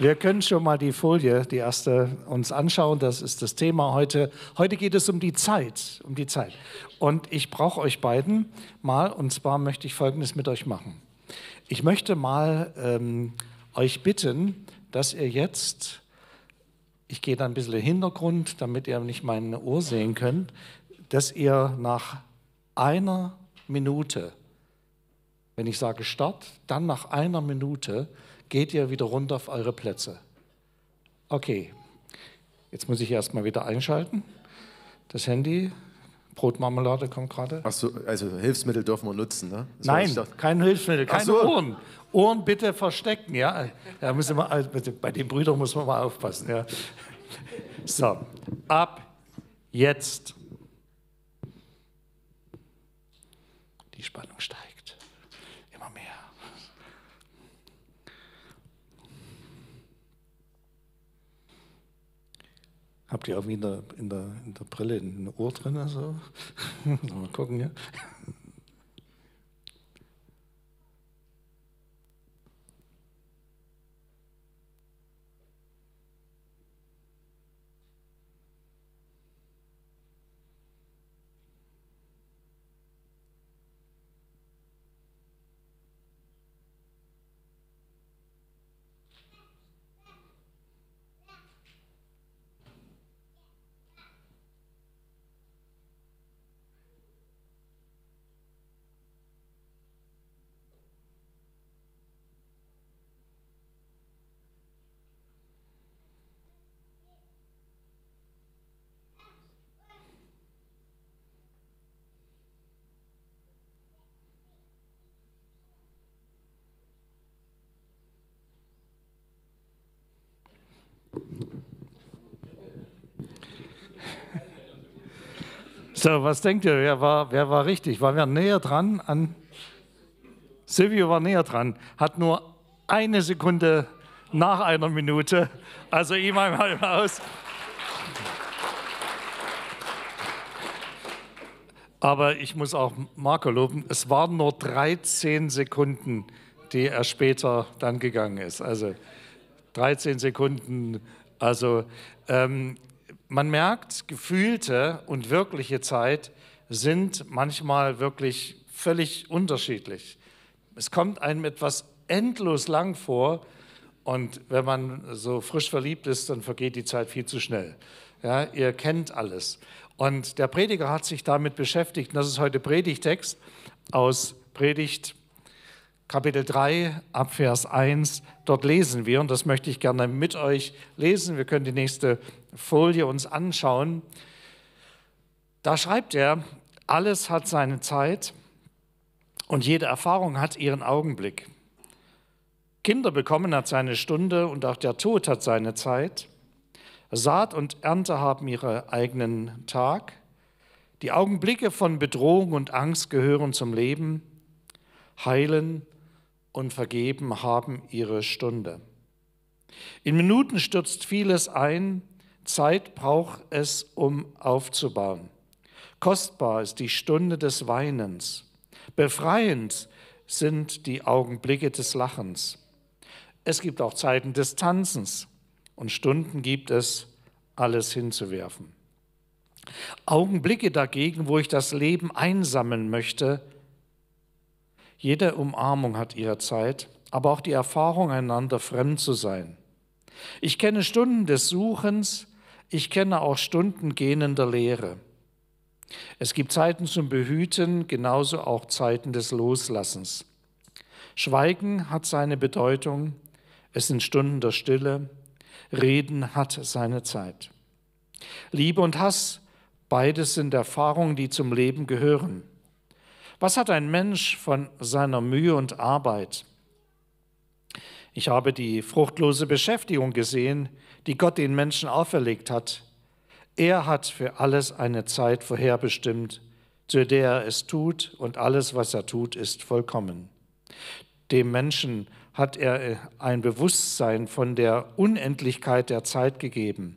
Wir können schon mal die Folie, die erste, uns anschauen. Das ist das Thema heute. Heute geht es um die Zeit, um die Zeit. Und ich brauche euch beiden mal. Und zwar möchte ich Folgendes mit euch machen. Ich möchte mal ähm, euch bitten, dass ihr jetzt, ich gehe da ein bisschen in den Hintergrund, damit ihr nicht meine Uhr sehen könnt, dass ihr nach einer Minute, wenn ich sage Start, dann nach einer Minute geht ihr wieder runter auf eure Plätze. Okay, jetzt muss ich erstmal wieder einschalten. Das Handy, Brotmarmelade kommt gerade. Achso, also Hilfsmittel dürfen wir nutzen, ne? Das Nein, kein Hilfsmittel, keine so. Ohren. Ohren bitte verstecken, ja. Da müssen wir, bei den Brüdern muss man mal aufpassen, ja. So, ab jetzt. Die Spannung steigt immer mehr. Habt ihr irgendwie in der, in der, in der Brille ein Ohr drin? Also? Mal gucken, ja. So, was denkt ihr, wer war, wer war richtig? War wer näher dran an? Silvio war näher dran, hat nur eine Sekunde nach einer Minute. Also ihm einmal halt aus. Aber ich muss auch Marco loben, es waren nur 13 Sekunden, die er später dann gegangen ist. Also 13 Sekunden. Also ähm, man merkt, gefühlte und wirkliche Zeit sind manchmal wirklich völlig unterschiedlich. Es kommt einem etwas endlos lang vor und wenn man so frisch verliebt ist, dann vergeht die Zeit viel zu schnell. Ja, ihr kennt alles. Und der Prediger hat sich damit beschäftigt. Und das ist heute Predigtext aus Predigt Kapitel 3, Abvers 1, dort lesen wir, und das möchte ich gerne mit euch lesen, wir können die nächste Folie uns anschauen. Da schreibt er, alles hat seine Zeit und jede Erfahrung hat ihren Augenblick. Kinder bekommen hat seine Stunde und auch der Tod hat seine Zeit. Saat und Ernte haben ihren eigenen Tag. Die Augenblicke von Bedrohung und Angst gehören zum Leben. Heilen und vergeben haben ihre Stunde. In Minuten stürzt vieles ein, Zeit braucht es, um aufzubauen. Kostbar ist die Stunde des Weinens. Befreiend sind die Augenblicke des Lachens. Es gibt auch Zeiten des Tanzens und Stunden gibt es, alles hinzuwerfen. Augenblicke dagegen, wo ich das Leben einsammeln möchte, jede Umarmung hat ihre Zeit, aber auch die Erfahrung, einander fremd zu sein. Ich kenne Stunden des Suchens, ich kenne auch Stunden gähnender Leere. Es gibt Zeiten zum Behüten, genauso auch Zeiten des Loslassens. Schweigen hat seine Bedeutung, es sind Stunden der Stille, Reden hat seine Zeit. Liebe und Hass, beides sind Erfahrungen, die zum Leben gehören. Was hat ein Mensch von seiner Mühe und Arbeit? Ich habe die fruchtlose Beschäftigung gesehen, die Gott den Menschen auferlegt hat. Er hat für alles eine Zeit vorherbestimmt, zu der er es tut, und alles, was er tut, ist vollkommen. Dem Menschen hat er ein Bewusstsein von der Unendlichkeit der Zeit gegeben.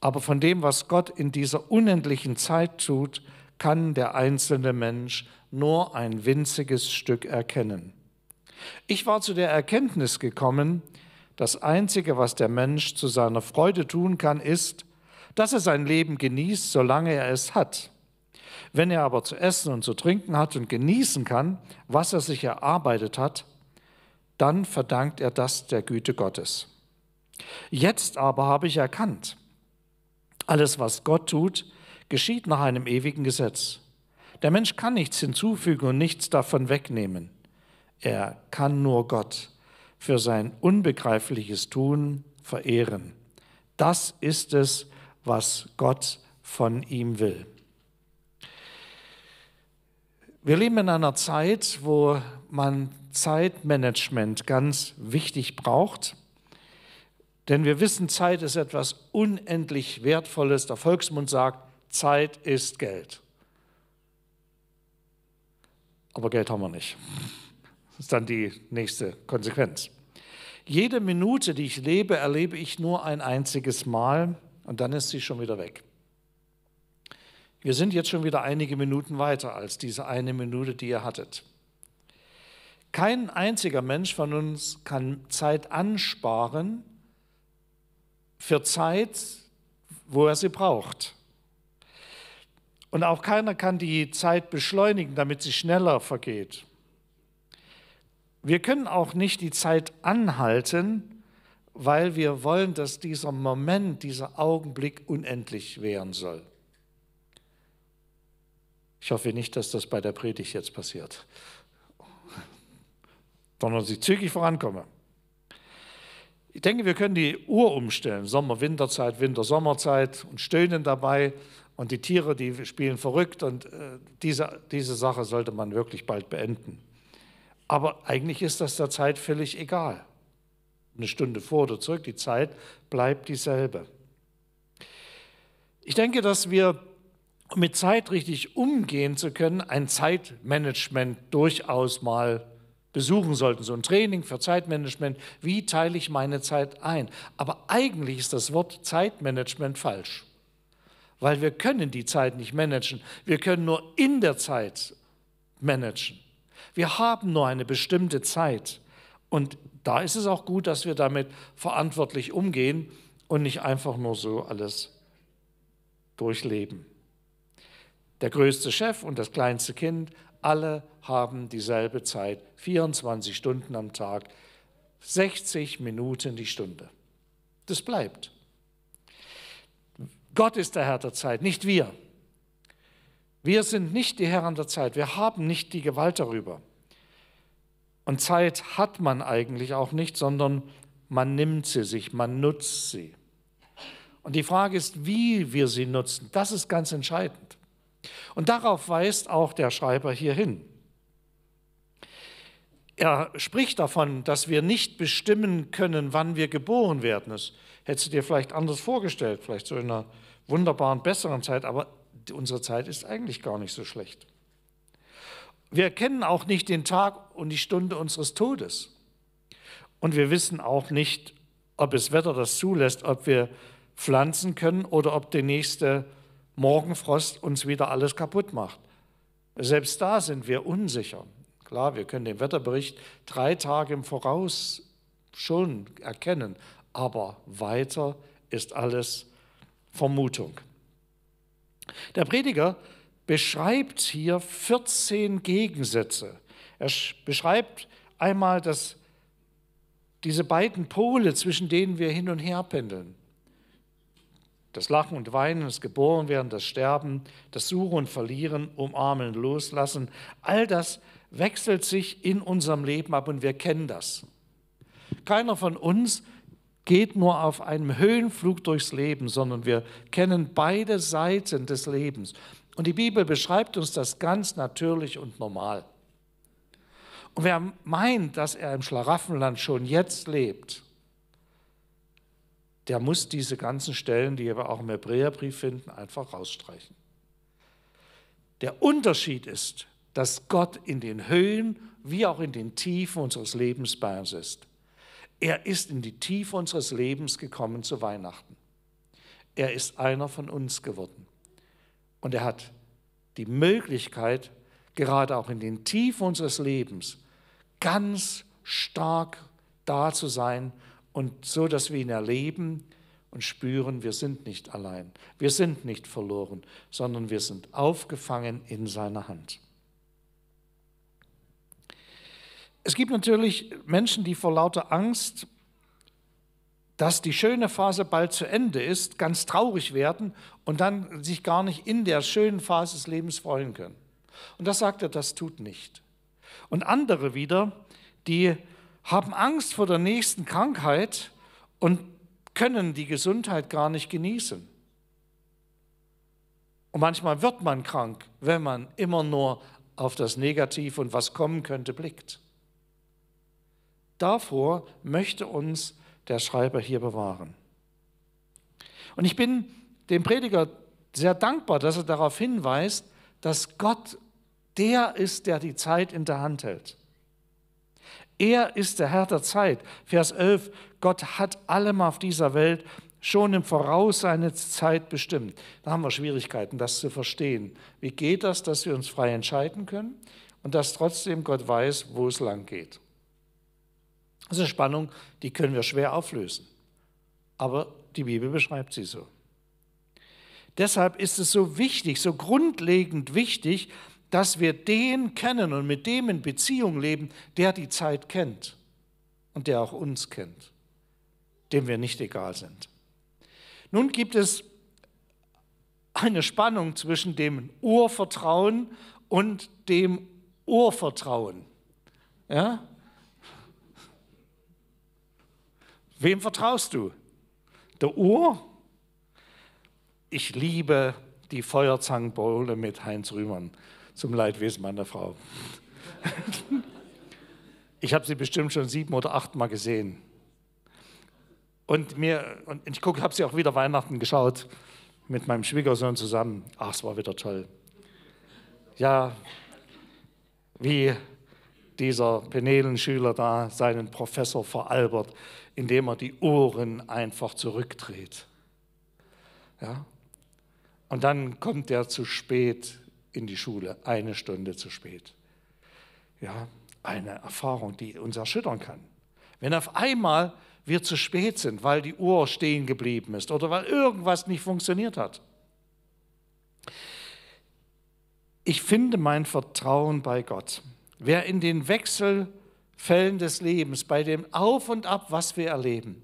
Aber von dem, was Gott in dieser unendlichen Zeit tut, kann der einzelne Mensch nur ein winziges Stück erkennen. Ich war zu der Erkenntnis gekommen, das Einzige, was der Mensch zu seiner Freude tun kann, ist, dass er sein Leben genießt, solange er es hat. Wenn er aber zu essen und zu trinken hat und genießen kann, was er sich erarbeitet hat, dann verdankt er das der Güte Gottes. Jetzt aber habe ich erkannt, alles, was Gott tut, geschieht nach einem ewigen Gesetz. Der Mensch kann nichts hinzufügen und nichts davon wegnehmen. Er kann nur Gott für sein unbegreifliches Tun verehren. Das ist es, was Gott von ihm will. Wir leben in einer Zeit, wo man Zeitmanagement ganz wichtig braucht. Denn wir wissen, Zeit ist etwas unendlich Wertvolles. Der Volksmund sagt, Zeit ist Geld aber Geld haben wir nicht. Das ist dann die nächste Konsequenz. Jede Minute, die ich lebe, erlebe ich nur ein einziges Mal und dann ist sie schon wieder weg. Wir sind jetzt schon wieder einige Minuten weiter als diese eine Minute, die ihr hattet. Kein einziger Mensch von uns kann Zeit ansparen für Zeit, wo er sie braucht. Und auch keiner kann die Zeit beschleunigen, damit sie schneller vergeht. Wir können auch nicht die Zeit anhalten, weil wir wollen, dass dieser Moment, dieser Augenblick unendlich werden soll. Ich hoffe nicht, dass das bei der Predigt jetzt passiert, sondern dass ich zügig vorankomme. Ich denke, wir können die Uhr umstellen, Sommer-Winterzeit, Winter-Sommerzeit und stöhnen dabei und die Tiere, die spielen verrückt und äh, diese, diese Sache sollte man wirklich bald beenden. Aber eigentlich ist das der Zeit völlig egal. Eine Stunde vor oder zurück, die Zeit bleibt dieselbe. Ich denke, dass wir, um mit Zeit richtig umgehen zu können, ein Zeitmanagement durchaus mal besuchen sollten. So ein Training für Zeitmanagement. Wie teile ich meine Zeit ein? Aber eigentlich ist das Wort Zeitmanagement falsch weil wir können die Zeit nicht managen. Wir können nur in der Zeit managen. Wir haben nur eine bestimmte Zeit. Und da ist es auch gut, dass wir damit verantwortlich umgehen und nicht einfach nur so alles durchleben. Der größte Chef und das kleinste Kind, alle haben dieselbe Zeit, 24 Stunden am Tag, 60 Minuten die Stunde. Das bleibt. Gott ist der Herr der Zeit, nicht wir. Wir sind nicht die Herren der Zeit, wir haben nicht die Gewalt darüber. Und Zeit hat man eigentlich auch nicht, sondern man nimmt sie sich, man nutzt sie. Und die Frage ist, wie wir sie nutzen, das ist ganz entscheidend. Und darauf weist auch der Schreiber hier hin. Er spricht davon, dass wir nicht bestimmen können, wann wir geboren werden. Es hättest du dir vielleicht anders vorgestellt, vielleicht so in einer wunderbaren, besseren Zeit, aber unsere Zeit ist eigentlich gar nicht so schlecht. Wir kennen auch nicht den Tag und die Stunde unseres Todes. Und wir wissen auch nicht, ob das Wetter das zulässt, ob wir pflanzen können oder ob der nächste Morgenfrost uns wieder alles kaputt macht. Selbst da sind wir unsicher. Klar, wir können den Wetterbericht drei Tage im Voraus schon erkennen, aber weiter ist alles Vermutung. Der Prediger beschreibt hier 14 Gegensätze. Er beschreibt einmal das, diese beiden Pole, zwischen denen wir hin und her pendeln. Das Lachen und Weinen, das Geborenwerden, das Sterben, das Suchen und Verlieren, Umarmen, Loslassen, all das wechselt sich in unserem Leben ab und wir kennen das. Keiner von uns geht nur auf einem Höhenflug durchs Leben, sondern wir kennen beide Seiten des Lebens. Und die Bibel beschreibt uns das ganz natürlich und normal. Und wer meint, dass er im Schlaraffenland schon jetzt lebt, der muss diese ganzen Stellen, die wir auch im Hebräerbrief finden, einfach rausstreichen. Der Unterschied ist, dass Gott in den Höhen wie auch in den Tiefen unseres Lebens bei uns ist. Er ist in die Tiefe unseres Lebens gekommen zu Weihnachten. Er ist einer von uns geworden. Und er hat die Möglichkeit, gerade auch in den Tiefen unseres Lebens, ganz stark da zu sein und so, dass wir ihn erleben und spüren, wir sind nicht allein, wir sind nicht verloren, sondern wir sind aufgefangen in seiner Hand. Es gibt natürlich Menschen, die vor lauter Angst, dass die schöne Phase bald zu Ende ist, ganz traurig werden und dann sich gar nicht in der schönen Phase des Lebens freuen können. Und das sagt er, das tut nicht. Und andere wieder, die haben Angst vor der nächsten Krankheit und können die Gesundheit gar nicht genießen. Und manchmal wird man krank, wenn man immer nur auf das Negative und was kommen könnte blickt davor möchte uns der Schreiber hier bewahren. Und ich bin dem Prediger sehr dankbar, dass er darauf hinweist, dass Gott der ist, der die Zeit in der Hand hält. Er ist der Herr der Zeit. Vers 11, Gott hat allem auf dieser Welt schon im Voraus seine Zeit bestimmt. Da haben wir Schwierigkeiten, das zu verstehen. Wie geht das, dass wir uns frei entscheiden können und dass trotzdem Gott weiß, wo es lang geht? Das ist eine Spannung, die können wir schwer auflösen. Aber die Bibel beschreibt sie so. Deshalb ist es so wichtig, so grundlegend wichtig, dass wir den kennen und mit dem in Beziehung leben, der die Zeit kennt und der auch uns kennt, dem wir nicht egal sind. Nun gibt es eine Spannung zwischen dem Urvertrauen und dem Urvertrauen. Ja? Wem vertraust du? Der Uhr? Ich liebe die Feuerzangenbowle mit Heinz Rühmann, zum Leidwesen meiner Frau. ich habe sie bestimmt schon sieben oder acht Mal gesehen. Und, mir, und ich habe sie auch wieder Weihnachten geschaut, mit meinem Schwiegersohn zusammen. Ach, es war wieder toll. Ja, wie dieser Penelenschüler da seinen Professor veralbert, indem er die Ohren einfach zurückdreht. Ja? Und dann kommt er zu spät in die Schule, eine Stunde zu spät. Ja, eine Erfahrung, die uns erschüttern kann. Wenn auf einmal wir zu spät sind, weil die Uhr stehen geblieben ist oder weil irgendwas nicht funktioniert hat. Ich finde mein Vertrauen bei Gott. Wer in den Wechsel Fällen des Lebens, bei dem Auf und Ab, was wir erleben,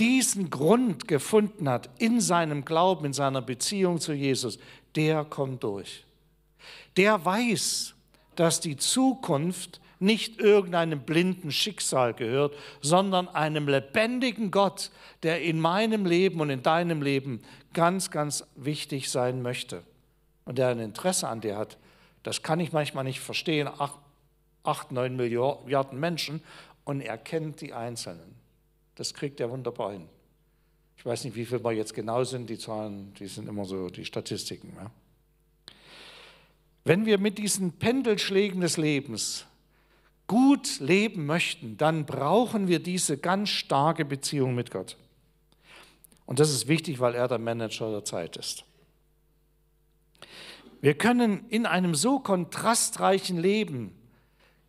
diesen Grund gefunden hat in seinem Glauben, in seiner Beziehung zu Jesus, der kommt durch. Der weiß, dass die Zukunft nicht irgendeinem blinden Schicksal gehört, sondern einem lebendigen Gott, der in meinem Leben und in deinem Leben ganz, ganz wichtig sein möchte und der ein Interesse an dir hat. Das kann ich manchmal nicht verstehen. Ach, 8, 9 Milliarden Menschen und er kennt die Einzelnen. Das kriegt er wunderbar hin. Ich weiß nicht, wie viel wir jetzt genau sind, die Zahlen, die sind immer so die Statistiken. Ja? Wenn wir mit diesen Pendelschlägen des Lebens gut leben möchten, dann brauchen wir diese ganz starke Beziehung mit Gott. Und das ist wichtig, weil er der Manager der Zeit ist. Wir können in einem so kontrastreichen Leben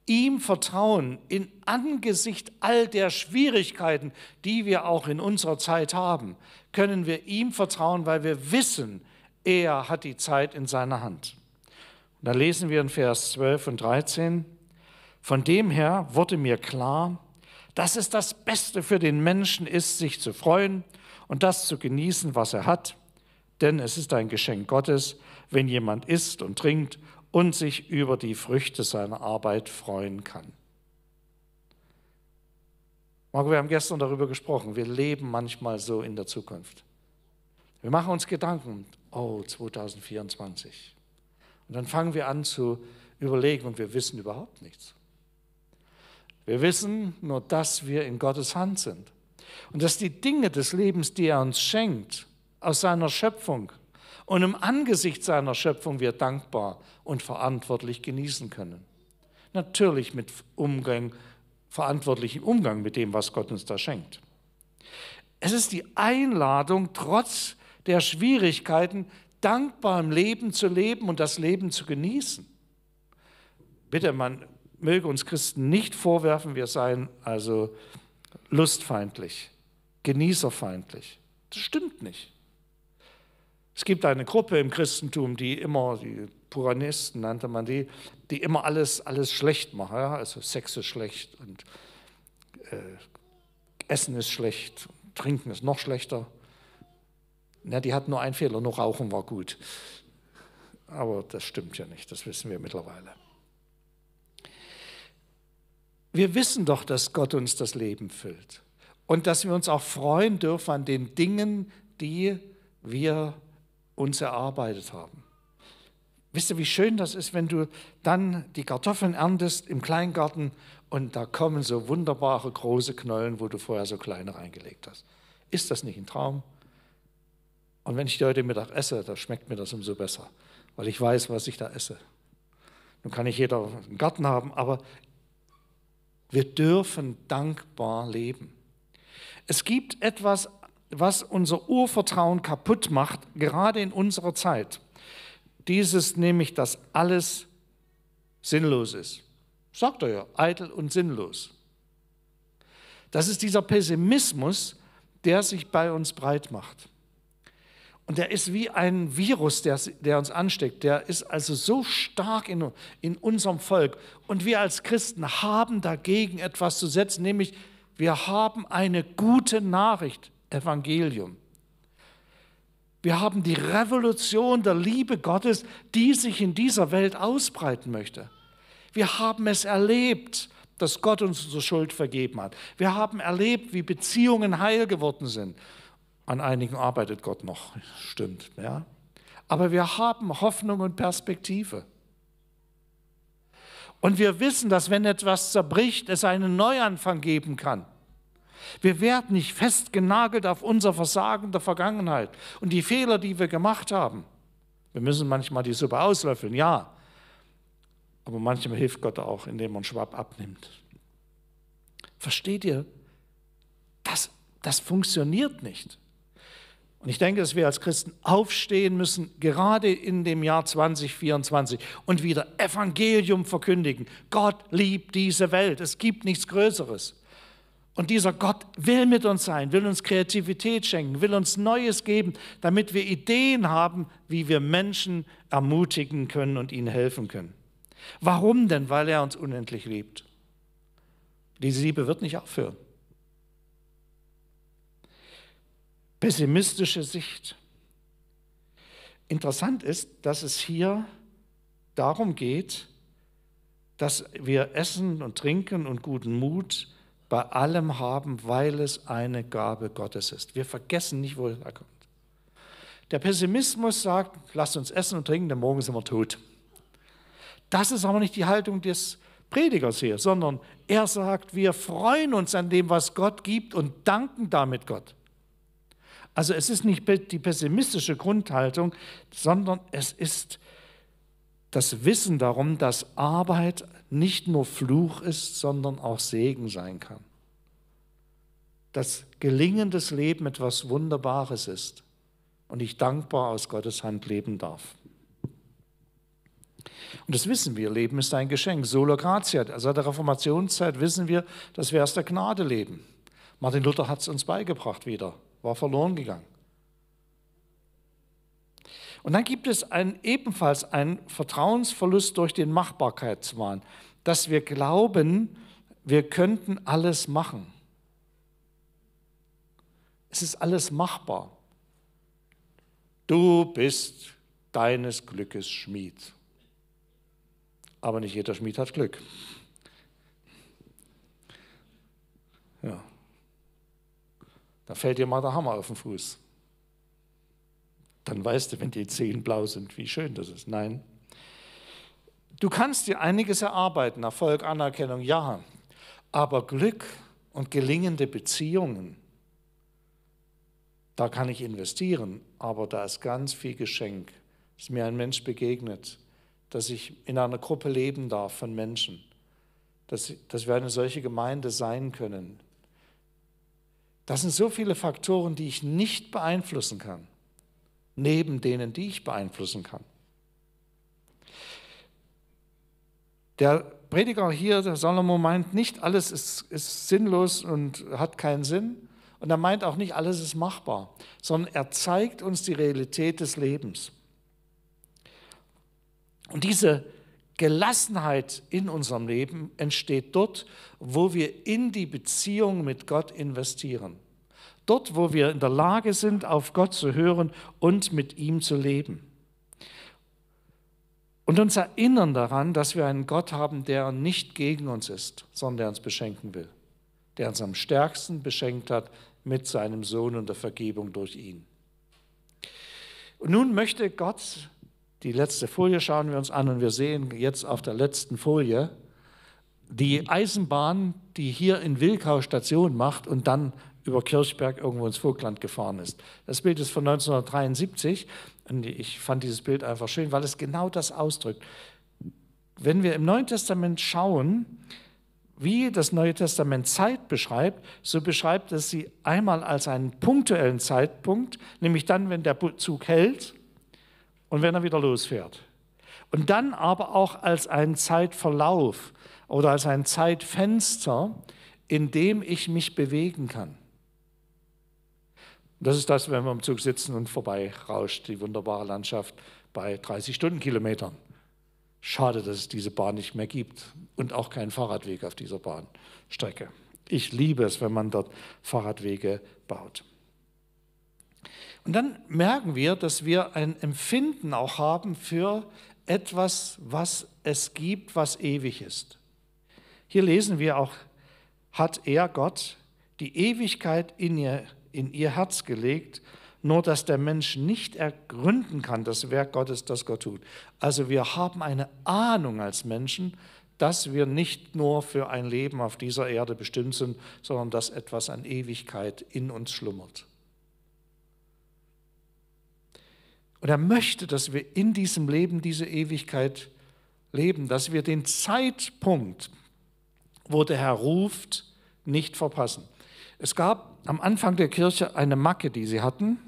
ihm vertrauen in Angesicht all der Schwierigkeiten, die wir auch in unserer Zeit haben, können wir ihm vertrauen, weil wir wissen, er hat die Zeit in seiner Hand. Und da lesen wir in Vers 12 und 13, von dem her wurde mir klar, dass es das Beste für den Menschen ist, sich zu freuen und das zu genießen, was er hat, denn es ist ein Geschenk Gottes, wenn jemand isst und trinkt und sich über die Früchte seiner Arbeit freuen kann. Marco, wir haben gestern darüber gesprochen, wir leben manchmal so in der Zukunft. Wir machen uns Gedanken, oh, 2024. Und dann fangen wir an zu überlegen und wir wissen überhaupt nichts. Wir wissen nur, dass wir in Gottes Hand sind und dass die Dinge des Lebens, die er uns schenkt, aus seiner Schöpfung, und im Angesicht seiner Schöpfung wir dankbar und verantwortlich genießen können. Natürlich mit Umgang, verantwortlichem Umgang mit dem, was Gott uns da schenkt. Es ist die Einladung, trotz der Schwierigkeiten dankbar im Leben zu leben und das Leben zu genießen. Bitte, man möge uns Christen nicht vorwerfen, wir seien also lustfeindlich, genießerfeindlich. Das stimmt nicht. Es gibt eine Gruppe im Christentum, die immer, die Puranisten nannte man die, die immer alles, alles schlecht machen. Ja? Also Sex ist schlecht und äh, Essen ist schlecht, Trinken ist noch schlechter. Na, die hatten nur einen Fehler, nur Rauchen war gut. Aber das stimmt ja nicht, das wissen wir mittlerweile. Wir wissen doch, dass Gott uns das Leben füllt und dass wir uns auch freuen dürfen an den Dingen, die wir uns erarbeitet haben. Wisst ihr, wie schön das ist, wenn du dann die Kartoffeln erntest im Kleingarten und da kommen so wunderbare große Knollen, wo du vorher so kleine reingelegt hast. Ist das nicht ein Traum? Und wenn ich die heute Mittag esse, da schmeckt mir das umso besser, weil ich weiß, was ich da esse. Nun kann nicht jeder einen Garten haben, aber wir dürfen dankbar leben. Es gibt etwas was unser Urvertrauen kaputt macht, gerade in unserer Zeit. Dieses nämlich, dass alles sinnlos ist. Sagt er ja, eitel und sinnlos. Das ist dieser Pessimismus, der sich bei uns breit macht. Und der ist wie ein Virus, der, der uns ansteckt. Der ist also so stark in, in unserem Volk. Und wir als Christen haben dagegen etwas zu setzen, nämlich wir haben eine gute Nachricht. Evangelium. Wir haben die Revolution der Liebe Gottes, die sich in dieser Welt ausbreiten möchte. Wir haben es erlebt, dass Gott uns unsere Schuld vergeben hat. Wir haben erlebt, wie Beziehungen heil geworden sind. An einigen arbeitet Gott noch, stimmt. Ja? Aber wir haben Hoffnung und Perspektive. Und wir wissen, dass wenn etwas zerbricht, es einen Neuanfang geben kann. Wir werden nicht festgenagelt auf unser Versagen der Vergangenheit und die Fehler, die wir gemacht haben. Wir müssen manchmal die Suppe auslöffeln, ja. Aber manchmal hilft Gott auch, indem man Schwab abnimmt. Versteht ihr? Das, das funktioniert nicht. Und ich denke, dass wir als Christen aufstehen müssen, gerade in dem Jahr 2024, und wieder Evangelium verkündigen. Gott liebt diese Welt. Es gibt nichts Größeres. Und dieser Gott will mit uns sein, will uns Kreativität schenken, will uns Neues geben, damit wir Ideen haben, wie wir Menschen ermutigen können und ihnen helfen können. Warum denn? Weil er uns unendlich liebt. Diese Liebe wird nicht aufhören. Pessimistische Sicht. Interessant ist, dass es hier darum geht, dass wir essen und trinken und guten Mut bei allem haben, weil es eine Gabe Gottes ist. Wir vergessen nicht, wo er kommt. Der Pessimismus sagt, lasst uns essen und trinken, denn morgen sind wir tot. Das ist aber nicht die Haltung des Predigers hier, sondern er sagt, wir freuen uns an dem, was Gott gibt und danken damit Gott. Also es ist nicht die pessimistische Grundhaltung, sondern es ist das Wissen darum, dass Arbeit nicht nur Fluch ist, sondern auch Segen sein kann. Dass gelingendes Leben etwas Wunderbares ist und ich dankbar aus Gottes Hand leben darf. Und das wissen wir, Leben ist ein Geschenk. Sola Gratia, also seit der Reformationszeit wissen wir, dass wir aus der Gnade leben. Martin Luther hat es uns beigebracht wieder, war verloren gegangen. Und dann gibt es ein, ebenfalls einen Vertrauensverlust durch den Machbarkeitswahn, dass wir glauben, wir könnten alles machen. Es ist alles machbar. Du bist deines Glückes Schmied. Aber nicht jeder Schmied hat Glück. Ja. Da fällt dir mal der Hammer auf den Fuß dann weißt du, wenn die Zehen blau sind, wie schön das ist. Nein. Du kannst dir einiges erarbeiten, Erfolg, Anerkennung, ja. Aber Glück und gelingende Beziehungen, da kann ich investieren, aber da ist ganz viel Geschenk. dass mir ein Mensch begegnet, dass ich in einer Gruppe leben darf von Menschen, dass, dass wir eine solche Gemeinde sein können. Das sind so viele Faktoren, die ich nicht beeinflussen kann neben denen, die ich beeinflussen kann. Der Prediger hier, der Salomo, meint nicht, alles ist, ist sinnlos und hat keinen Sinn. Und er meint auch nicht, alles ist machbar, sondern er zeigt uns die Realität des Lebens. Und diese Gelassenheit in unserem Leben entsteht dort, wo wir in die Beziehung mit Gott investieren. Dort, wo wir in der Lage sind, auf Gott zu hören und mit ihm zu leben. Und uns erinnern daran, dass wir einen Gott haben, der nicht gegen uns ist, sondern der uns beschenken will. Der uns am stärksten beschenkt hat mit seinem Sohn und der Vergebung durch ihn. Und nun möchte Gott, die letzte Folie schauen wir uns an und wir sehen jetzt auf der letzten Folie die Eisenbahn, die hier in Wilkau Station macht und dann über Kirchberg irgendwo ins Vogtland gefahren ist. Das Bild ist von 1973 und ich fand dieses Bild einfach schön, weil es genau das ausdrückt. Wenn wir im Neuen Testament schauen, wie das Neue Testament Zeit beschreibt, so beschreibt es sie einmal als einen punktuellen Zeitpunkt, nämlich dann, wenn der Zug hält und wenn er wieder losfährt. Und dann aber auch als einen Zeitverlauf oder als ein Zeitfenster, in dem ich mich bewegen kann. Und das ist das, wenn wir im Zug sitzen und vorbei rauscht, die wunderbare Landschaft bei 30 Stundenkilometern. Schade, dass es diese Bahn nicht mehr gibt und auch keinen Fahrradweg auf dieser Bahnstrecke. Ich liebe es, wenn man dort Fahrradwege baut. Und dann merken wir, dass wir ein Empfinden auch haben für etwas, was es gibt, was ewig ist. Hier lesen wir auch, hat er Gott die Ewigkeit in ihr in ihr Herz gelegt, nur dass der Mensch nicht ergründen kann, das Werk Gottes, das Gott tut. Also wir haben eine Ahnung als Menschen, dass wir nicht nur für ein Leben auf dieser Erde bestimmt sind, sondern dass etwas an Ewigkeit in uns schlummert. Und er möchte, dass wir in diesem Leben diese Ewigkeit leben, dass wir den Zeitpunkt, wo der Herr ruft, nicht verpassen. Es gab am Anfang der Kirche eine Macke, die sie hatten.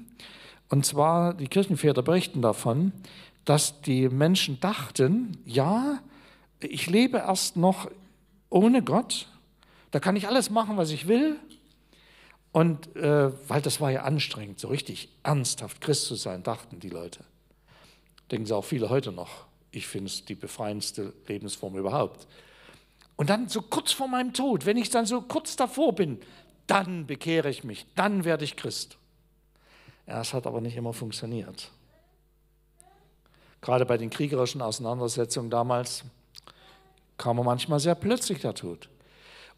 Und zwar, die Kirchenväter berichten davon, dass die Menschen dachten, ja, ich lebe erst noch ohne Gott, da kann ich alles machen, was ich will. Und äh, weil das war ja anstrengend, so richtig ernsthaft Christ zu sein, dachten die Leute. Denken sie auch viele heute noch. Ich finde es die befreiendste Lebensform überhaupt. Und dann so kurz vor meinem Tod, wenn ich dann so kurz davor bin, dann bekehre ich mich, dann werde ich Christ. es hat aber nicht immer funktioniert. Gerade bei den kriegerischen Auseinandersetzungen damals kam man manchmal sehr plötzlich dazu.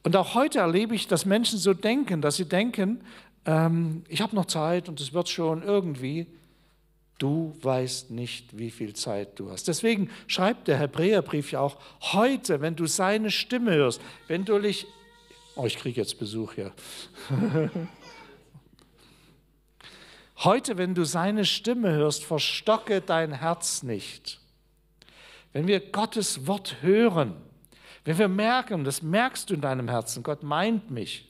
Und auch heute erlebe ich, dass Menschen so denken, dass sie denken, ähm, ich habe noch Zeit und es wird schon irgendwie. Du weißt nicht, wie viel Zeit du hast. Deswegen schreibt der Hebräerbrief ja auch heute, wenn du seine Stimme hörst, wenn du dich Oh, ich kriege jetzt Besuch hier. Heute, wenn du seine Stimme hörst, verstocke dein Herz nicht. Wenn wir Gottes Wort hören, wenn wir merken, das merkst du in deinem Herzen, Gott meint mich,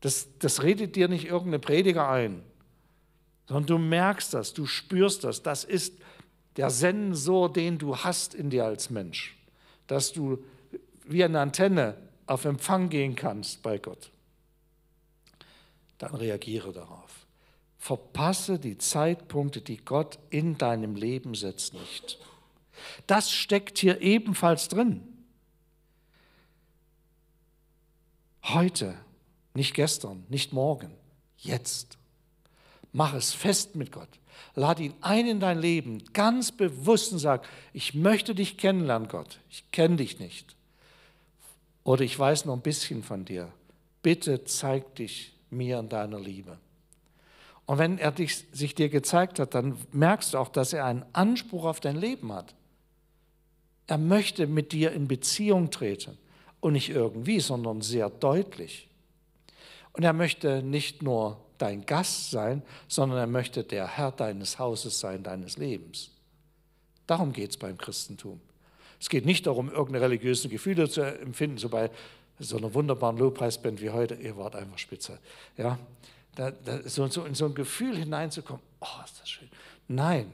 das, das redet dir nicht irgendein Prediger ein, sondern du merkst das, du spürst das, das ist der Sensor, den du hast in dir als Mensch, dass du wie eine Antenne auf Empfang gehen kannst bei Gott, dann reagiere darauf. Verpasse die Zeitpunkte, die Gott in deinem Leben setzt, nicht. Das steckt hier ebenfalls drin. Heute, nicht gestern, nicht morgen, jetzt. Mach es fest mit Gott. Lade ihn ein in dein Leben, ganz bewusst und sag, ich möchte dich kennenlernen, Gott. Ich kenne dich nicht. Oder ich weiß nur ein bisschen von dir. Bitte zeig dich mir in deiner Liebe. Und wenn er dich, sich dir gezeigt hat, dann merkst du auch, dass er einen Anspruch auf dein Leben hat. Er möchte mit dir in Beziehung treten. Und nicht irgendwie, sondern sehr deutlich. Und er möchte nicht nur dein Gast sein, sondern er möchte der Herr deines Hauses sein, deines Lebens. Darum geht es beim Christentum. Es geht nicht darum, irgendeine religiösen Gefühle zu empfinden, so bei so einer wunderbaren Lobpreisband wie heute, ihr wart einfach spitze. Ja? Da, da, so, so, in so ein Gefühl hineinzukommen, oh, ist das schön. Nein,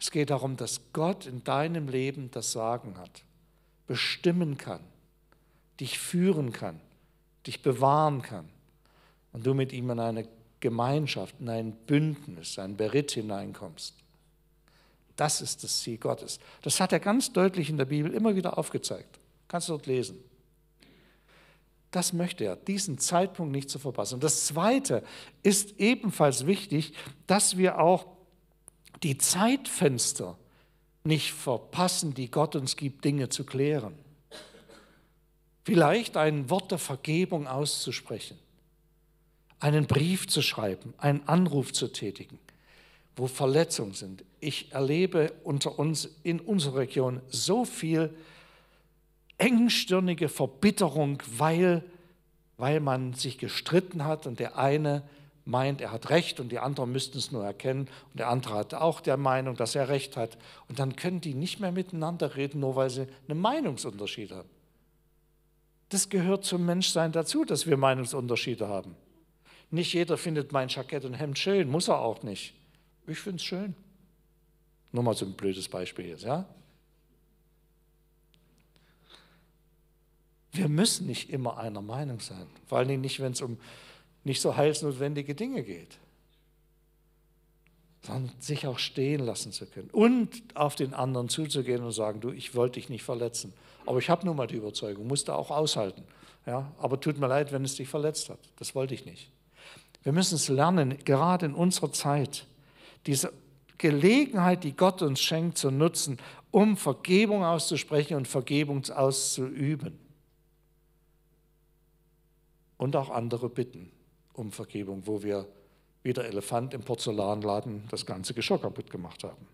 es geht darum, dass Gott in deinem Leben das Sagen hat, bestimmen kann, dich führen kann, dich bewahren kann und du mit ihm in eine Gemeinschaft, in ein Bündnis, ein Beritt hineinkommst. Das ist das Ziel Gottes. Das hat er ganz deutlich in der Bibel immer wieder aufgezeigt. Kannst du dort lesen. Das möchte er, diesen Zeitpunkt nicht zu verpassen. Und das Zweite ist ebenfalls wichtig, dass wir auch die Zeitfenster nicht verpassen, die Gott uns gibt, Dinge zu klären. Vielleicht ein Wort der Vergebung auszusprechen, einen Brief zu schreiben, einen Anruf zu tätigen wo Verletzungen sind. Ich erlebe unter uns, in unserer Region so viel engstirnige Verbitterung, weil, weil man sich gestritten hat und der eine meint, er hat Recht und die anderen müssten es nur erkennen und der andere hat auch der Meinung, dass er Recht hat. Und dann können die nicht mehr miteinander reden, nur weil sie einen Meinungsunterschied haben. Das gehört zum Menschsein dazu, dass wir Meinungsunterschiede haben. Nicht jeder findet mein Jackett und Hemd schön, muss er auch nicht. Ich finde es schön. Nur mal so ein blödes Beispiel jetzt, ja? Wir müssen nicht immer einer Meinung sein, vor allen Dingen nicht, wenn es um nicht so heilsnotwendige Dinge geht, sondern sich auch stehen lassen zu können und auf den anderen zuzugehen und sagen, du, ich wollte dich nicht verletzen, aber ich habe nun mal die Überzeugung, musste auch aushalten. Ja, aber tut mir leid, wenn es dich verletzt hat. Das wollte ich nicht. Wir müssen es lernen, gerade in unserer Zeit diese Gelegenheit, die Gott uns schenkt, zu nutzen, um Vergebung auszusprechen und Vergebung auszuüben. Und auch andere bitten um Vergebung, wo wir wie der Elefant im Porzellanladen das ganze Geschirr kaputt gemacht haben.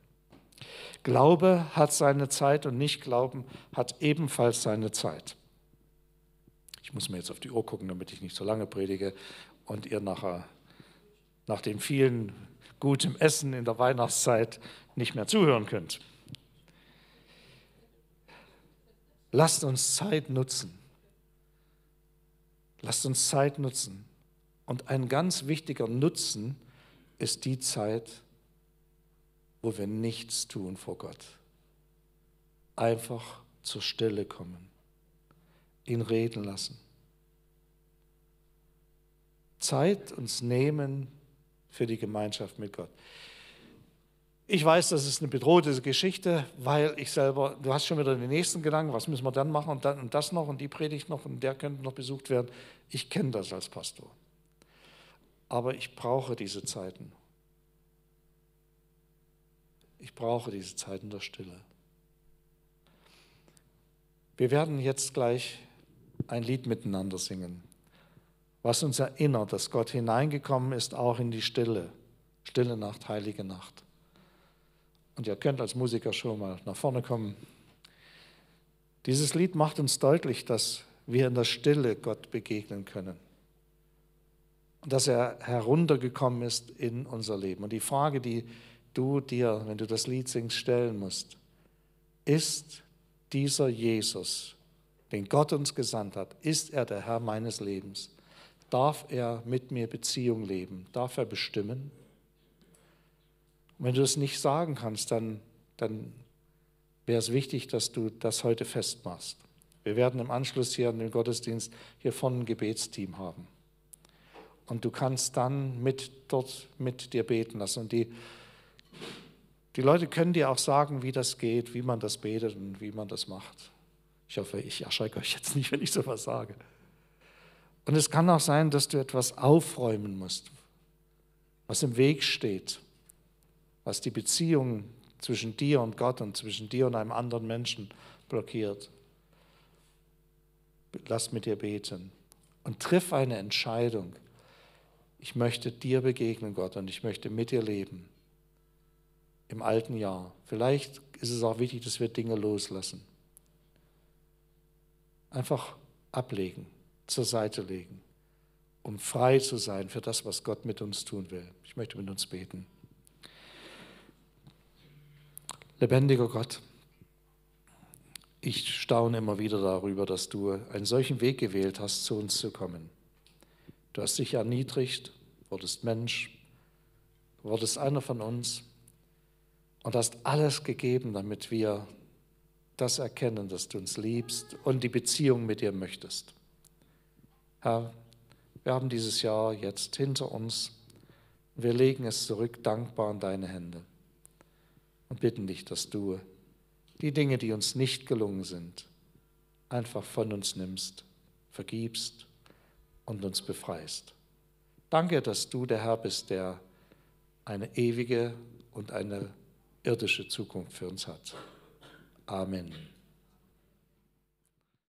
Glaube hat seine Zeit und Nichtglauben hat ebenfalls seine Zeit. Ich muss mir jetzt auf die Uhr gucken, damit ich nicht so lange predige und ihr nachher nach den vielen gutem Essen in der Weihnachtszeit nicht mehr zuhören könnt. Lasst uns Zeit nutzen. Lasst uns Zeit nutzen. Und ein ganz wichtiger Nutzen ist die Zeit, wo wir nichts tun vor Gott. Einfach zur Stille kommen, ihn reden lassen. Zeit uns nehmen, für die Gemeinschaft mit Gott. Ich weiß, das ist eine bedrohte Geschichte, weil ich selber, du hast schon wieder den nächsten Gedanken, was müssen wir dann machen und dann und das noch und die Predigt noch und der könnte noch besucht werden. Ich kenne das als Pastor. Aber ich brauche diese Zeiten. Ich brauche diese Zeiten der Stille. Wir werden jetzt gleich ein Lied miteinander singen was uns erinnert, dass Gott hineingekommen ist, auch in die Stille. Stille Nacht, heilige Nacht. Und ihr könnt als Musiker schon mal nach vorne kommen. Dieses Lied macht uns deutlich, dass wir in der Stille Gott begegnen können. Und dass er heruntergekommen ist in unser Leben. Und die Frage, die du dir, wenn du das Lied singst, stellen musst, ist dieser Jesus, den Gott uns gesandt hat, ist er der Herr meines Lebens? Darf er mit mir Beziehung leben? Darf er bestimmen? Und wenn du das nicht sagen kannst, dann, dann wäre es wichtig, dass du das heute festmachst. Wir werden im Anschluss hier an den Gottesdienst hier vorne ein Gebetsteam haben. Und du kannst dann mit dort mit dir beten lassen. Und die, die Leute können dir auch sagen, wie das geht, wie man das betet und wie man das macht. Ich hoffe, ich erschrecke euch jetzt nicht, wenn ich sowas sage. Und es kann auch sein, dass du etwas aufräumen musst, was im Weg steht, was die Beziehung zwischen dir und Gott und zwischen dir und einem anderen Menschen blockiert. Lass mit dir beten und triff eine Entscheidung. Ich möchte dir begegnen, Gott, und ich möchte mit dir leben im alten Jahr. Vielleicht ist es auch wichtig, dass wir Dinge loslassen. Einfach ablegen zur Seite legen, um frei zu sein für das, was Gott mit uns tun will. Ich möchte mit uns beten. Lebendiger Gott, ich staune immer wieder darüber, dass du einen solchen Weg gewählt hast, zu uns zu kommen. Du hast dich erniedrigt, wurdest Mensch, wurdest einer von uns und hast alles gegeben, damit wir das erkennen, dass du uns liebst und die Beziehung mit dir möchtest. Herr, wir haben dieses Jahr jetzt hinter uns. Wir legen es zurück dankbar in deine Hände und bitten dich, dass du die Dinge, die uns nicht gelungen sind, einfach von uns nimmst, vergibst und uns befreist. Danke, dass du der Herr bist, der eine ewige und eine irdische Zukunft für uns hat. Amen.